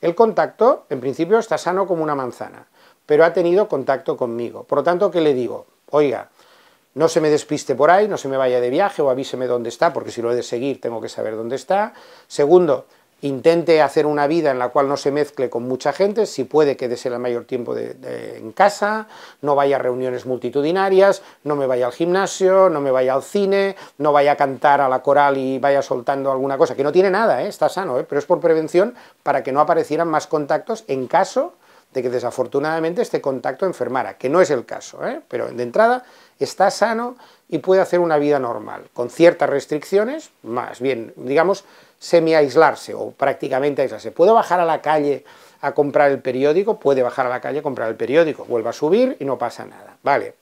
El contacto, en principio, está sano como una manzana, pero ha tenido contacto conmigo. Por lo tanto, ¿qué le digo? Oiga, no se me despiste por ahí, no se me vaya de viaje o avíseme dónde está, porque si lo he de seguir tengo que saber dónde está. Segundo, intente hacer una vida en la cual no se mezcle con mucha gente, si puede quédese el mayor tiempo en casa, no vaya a reuniones multitudinarias, no me vaya al gimnasio, no me vaya al cine, no vaya a cantar a la coral y vaya soltando alguna cosa, que no tiene nada, ¿eh? está sano, ¿eh? pero es por prevención para que no aparecieran más contactos en caso de que desafortunadamente este contacto enfermara, que no es el caso, ¿eh? pero de entrada está sano y puede hacer una vida normal, con ciertas restricciones, más bien, digamos, semiaislarse o prácticamente aislarse. ¿Puedo bajar a la calle a comprar el periódico? Puede bajar a la calle a comprar el periódico, vuelva a subir y no pasa nada. Vale.